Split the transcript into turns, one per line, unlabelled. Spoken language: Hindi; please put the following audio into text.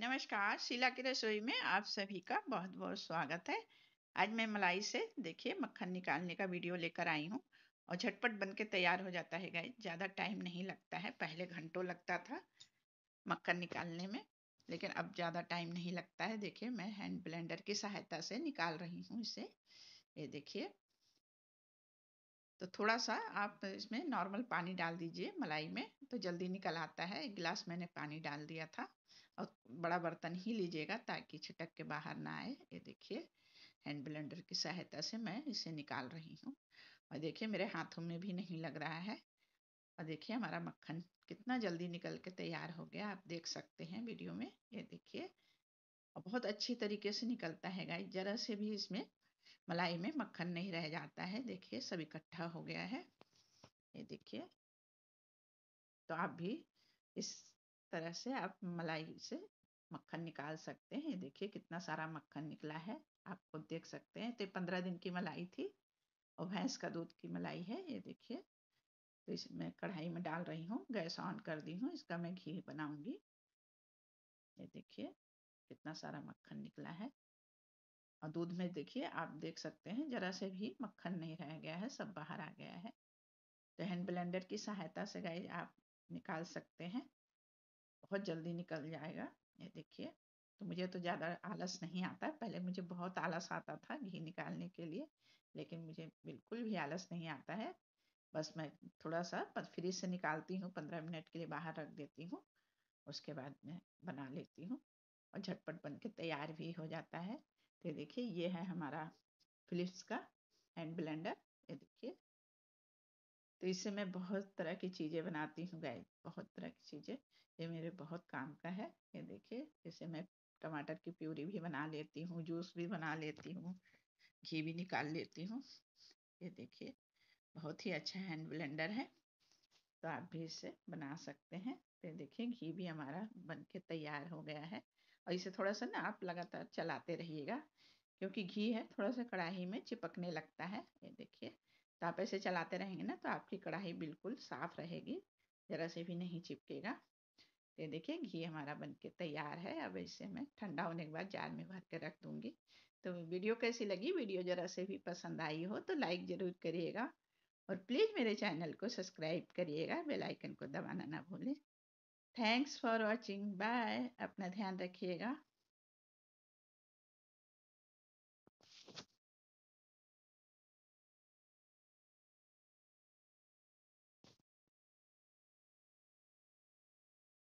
नमस्कार शीला की रसोई में आप सभी का बहुत बहुत स्वागत है आज मैं मलाई से देखिए मक्खन निकालने का वीडियो लेकर आई हूँ और झटपट बन के तैयार हो जाता है गाइज ज़्यादा टाइम नहीं लगता है पहले घंटों लगता था मक्खन निकालने में लेकिन अब ज़्यादा टाइम नहीं लगता है देखिए मैं हैंड ब्लेंडर की सहायता से निकाल रही हूँ इसे ये देखिए तो थोड़ा सा आप इसमें नॉर्मल पानी डाल दीजिए मलाई में तो जल्दी निकल आता है एक गिलास मैंने पानी डाल दिया था और बड़ा बर्तन ही लीजिएगा ताकि छिटक के बाहर ना आए ये देखिए हैंड ब्लेंडर की सहायता से मैं इसे निकाल रही हूँ और देखिए मेरे हाथों में भी नहीं लग रहा है और देखिए हमारा मक्खन कितना जल्दी निकल के तैयार हो गया आप देख सकते हैं वीडियो में ये देखिए और बहुत अच्छी तरीके से निकलता है गाय ज़रा से भी इसमें मलाई में मक्खन नहीं रह जाता है देखिए सब इकट्ठा हो गया है ये देखिए तो आप भी इस तरह से आप मलाई से मक्खन निकाल सकते हैं देखिए कितना सारा मक्खन निकला है आप खुद देख सकते हैं तो पंद्रह दिन की मलाई थी और भैंस का दूध की मलाई है ये देखिए तो इसमें कढ़ाई में डाल रही हूँ गैस ऑन कर दी हूँ इसका मैं घी बनाऊंगी ये देखिए कितना सारा मक्खन निकला है और दूध में देखिए आप देख सकते हैं ज़रा से भी मक्खन नहीं रह गया है सब बाहर आ गया है तो हैंड ब्लेंडर की सहायता से गाय आप निकाल सकते हैं बहुत जल्दी निकल जाएगा ये देखिए तो मुझे तो ज़्यादा आलस नहीं आता है पहले मुझे बहुत आलस आता था घी निकालने के लिए लेकिन मुझे बिल्कुल भी आलस नहीं आता है बस मैं थोड़ा सा फ्रिज से निकालती हूँ पंद्रह मिनट के लिए बाहर रख देती हूँ उसके बाद मैं बना लेती हूँ और झटपट बन के तैयार भी हो जाता है तो देखिए ये है हमारा फिलिप्स का हैंड ब्लेंडर तो इससे मैं बहुत तरह की चीज़ें बनाती हूँ गाय बहुत तरह की चीज़ें ये मेरे बहुत काम का है ये देखिए जैसे मैं टमाटर की प्यूरी भी बना लेती हूँ जूस भी बना लेती हूँ घी भी निकाल लेती हूँ ये देखिए बहुत ही अच्छा हैंड ब्लेंडर है तो आप भी इसे बना सकते हैं ये देखिए घी भी हमारा बन के तैयार हो गया है और इसे थोड़ा सा ना आप लगातार चलाते रहिएगा क्योंकि घी है थोड़ा सा कढ़ाई में चिपकने लगता है ये देखिए तो आप ऐसे चलाते रहेंगे ना तो आपकी कढ़ाई बिल्कुल साफ़ रहेगी ज़रा से भी नहीं चिपकेगा ये देखिए घी हमारा बन के तैयार है अब इसे मैं ठंडा होने के बाद जार में भर के रख दूँगी तो वीडियो कैसी लगी वीडियो ज़रा से भी पसंद आई हो तो लाइक ज़रूर करिएगा और प्लीज़ मेरे चैनल को सब्सक्राइब करिएगा बेल आइकन को दबाना ना भूलें थैंक्स फॉर वॉचिंग बाय अपना ध्यान रखिएगा